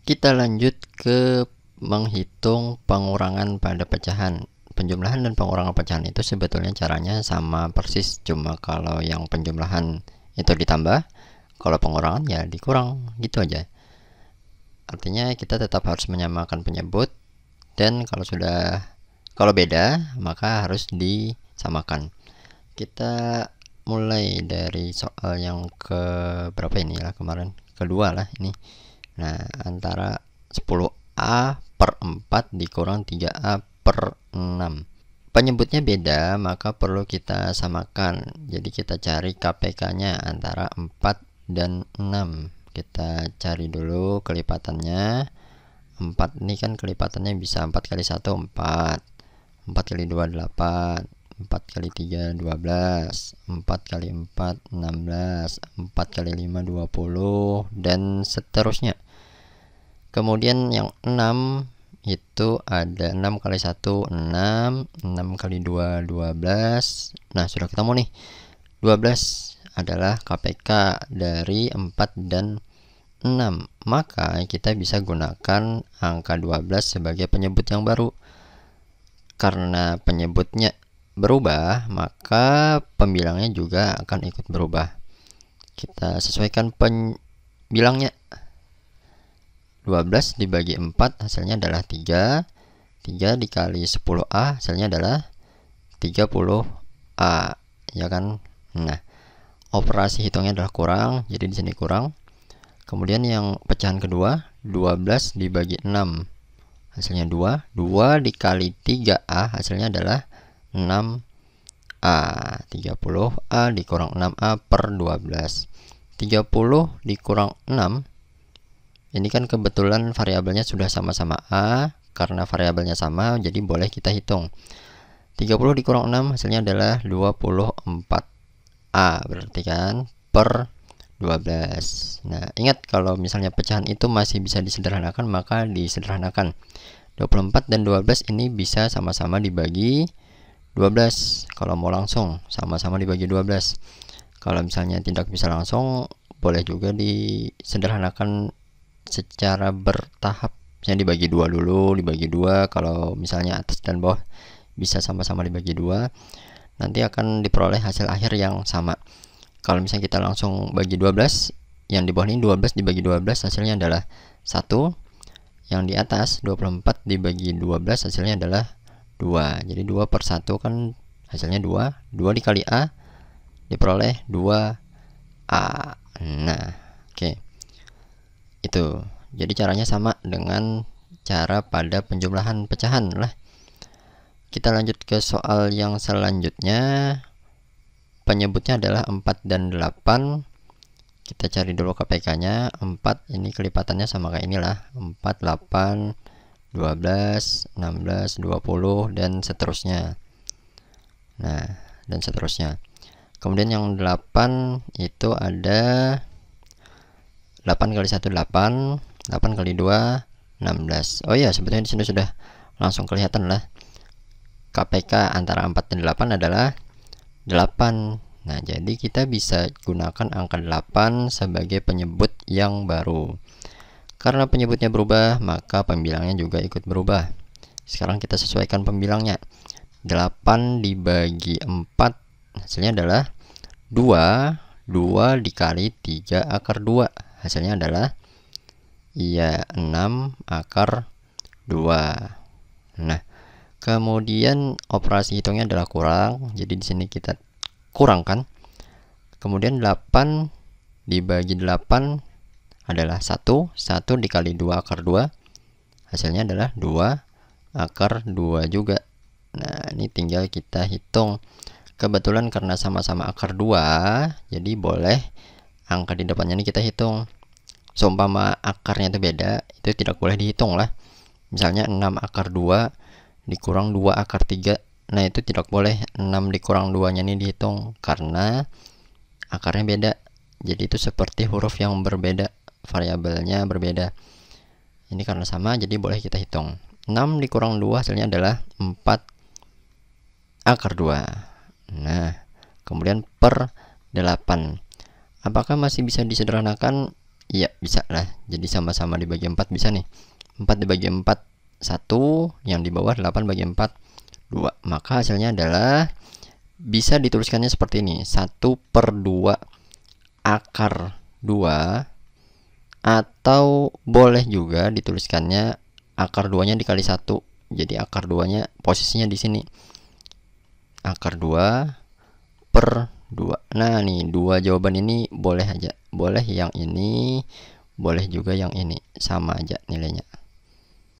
Kita lanjut ke menghitung pengurangan pada pecahan. Penjumlahan dan pengurangan pecahan itu sebetulnya caranya sama persis, cuma kalau yang penjumlahan itu ditambah, kalau pengurangan ya dikurang, gitu aja. Artinya kita tetap harus menyamakan penyebut dan kalau sudah kalau beda maka harus disamakan. Kita mulai dari soal yang ke berapa ini lah kemarin kedua lah ini Nah, antara 10A per 4 dikurang 3A per 6. Penyebutnya beda, maka perlu kita samakan. Jadi kita cari KPK-nya antara 4 dan 6. Kita cari dulu kelipatannya. 4 ini kan kelipatannya bisa 4 kali 1 4 4 kali 2 8 4 kali 3 12 4 kali 4 16 4 kali 5 20 dan seterusnya kemudian yang 6 itu ada 6 kali 1 6 6 kali 2 12 nah sudah ketemu nih 12 adalah KPK dari 4 dan 6 maka kita bisa gunakan angka 12 sebagai penyebut yang baru karena penyebutnya berubah maka pembilangnya juga akan ikut berubah kita sesuaikan penyebutnya bilangnya 12 dibagi 4 hasilnya adalah 3 3 dikali 10A hasilnya adalah 30A ya kan nah operasi hitungnya adalah kurang jadi di sini kurang kemudian yang pecahan kedua 12 dibagi 6 hasilnya 2 2 dikali 3A hasilnya adalah 6A 30A dikurang 6A per 12 30 dikurang 6 ini kan kebetulan variabelnya sudah sama-sama A, karena variabelnya sama, jadi boleh kita hitung. 30 dikurang 6 hasilnya adalah 24A, berarti kan per 12. Nah, ingat kalau misalnya pecahan itu masih bisa disederhanakan, maka disederhanakan. 24 dan 12 ini bisa sama-sama dibagi 12. Kalau mau langsung, sama-sama dibagi 12. Kalau misalnya tidak bisa langsung, boleh juga disederhanakan secara bertahap misalnya dibagi dua dulu dibagi dua kalau misalnya atas dan bawah bisa sama-sama dibagi dua nanti akan diperoleh hasil akhir yang sama kalau misalnya kita langsung bagi 12 yang di bawah ini 12 dibagi 12 hasilnya adalah 1 yang di atas 24 dibagi 12 hasilnya adalah 2 jadi 2 per 1 kan hasilnya 2 2 dikali A diperoleh 2A nah oke okay itu jadi caranya sama dengan cara pada penjumlahan pecahan lah kita lanjut ke soal yang selanjutnya penyebutnya adalah 4 dan 8 kita cari dulu KPK nya 4 ini kelipatannya sama kayak inilah 4, 8, 12, 16, 20 dan seterusnya nah dan seterusnya kemudian yang 8 itu ada 8 kali 1 8 8 kali 2 16 oh iya sebetulnya disini sudah langsung kelihatan lah KPK antara 4 dan 8 adalah 8 nah jadi kita bisa gunakan angka 8 sebagai penyebut yang baru karena penyebutnya berubah maka pembilangnya juga ikut berubah sekarang kita sesuaikan pembilangnya 8 dibagi 4 hasilnya adalah 2 2 dikali 3 akar 2 hasilnya adalah ya 6 akar 2 nah kemudian operasi hitungnya adalah kurang jadi di sini kita kurangkan kemudian 8 dibagi 8 adalah 1 1 dikali 2 akar 2 hasilnya adalah 2 akar 2 juga nah ini tinggal kita hitung kebetulan karena sama-sama akar 2 jadi boleh angka di depannya ini kita hitung seumpama akarnya itu beda itu tidak boleh dihitung lah misalnya 6 akar 2 dikurang 2 akar 3 nah itu tidak boleh 6 dikurang 2 nya ini dihitung karena akarnya beda jadi itu seperti huruf yang berbeda variabelnya berbeda ini karena sama jadi boleh kita hitung 6 dikurang 2 hasilnya adalah 4 akar 2 nah kemudian per 8 Apakah masih bisa disederhanakan? Iya, bisa lah. Jadi sama-sama dibagi 4 bisa nih. 4 dibagi 4 1, yang di bawah 8 bagi 4 2. Maka hasilnya adalah bisa dituliskannya seperti ini 1 per 2 akar 2 atau boleh juga dituliskannya akar 2 nya dikali 1 jadi akar 2 nya posisinya di sini akar 2 per dua nah nih dua jawaban ini boleh aja boleh yang ini boleh juga yang ini sama aja nilainya